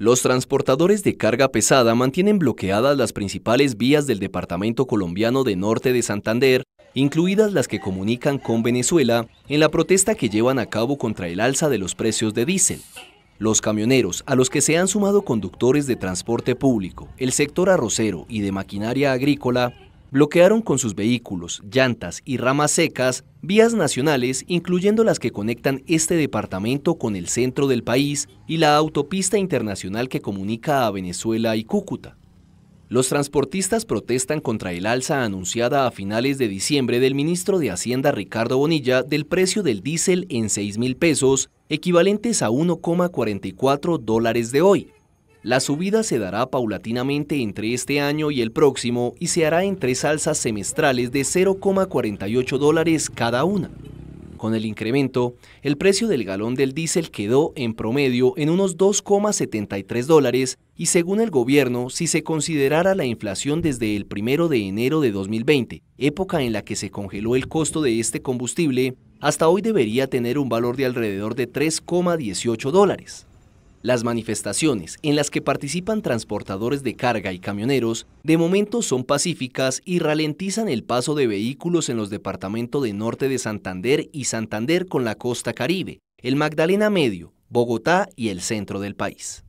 Los transportadores de carga pesada mantienen bloqueadas las principales vías del departamento colombiano de norte de Santander, incluidas las que comunican con Venezuela, en la protesta que llevan a cabo contra el alza de los precios de diésel. Los camioneros, a los que se han sumado conductores de transporte público, el sector arrocero y de maquinaria agrícola, bloquearon con sus vehículos, llantas y ramas secas vías nacionales, incluyendo las que conectan este departamento con el centro del país y la autopista internacional que comunica a Venezuela y Cúcuta. Los transportistas protestan contra el alza anunciada a finales de diciembre del ministro de Hacienda Ricardo Bonilla del precio del diésel en 6 mil pesos, equivalentes a 1,44 dólares de hoy, la subida se dará paulatinamente entre este año y el próximo y se hará en tres alzas semestrales de 0,48 dólares cada una. Con el incremento, el precio del galón del diésel quedó en promedio en unos 2,73 dólares y según el gobierno, si se considerara la inflación desde el 1 de enero de 2020, época en la que se congeló el costo de este combustible, hasta hoy debería tener un valor de alrededor de 3,18 dólares. Las manifestaciones en las que participan transportadores de carga y camioneros de momento son pacíficas y ralentizan el paso de vehículos en los departamentos de Norte de Santander y Santander con la costa Caribe, el Magdalena Medio, Bogotá y el centro del país.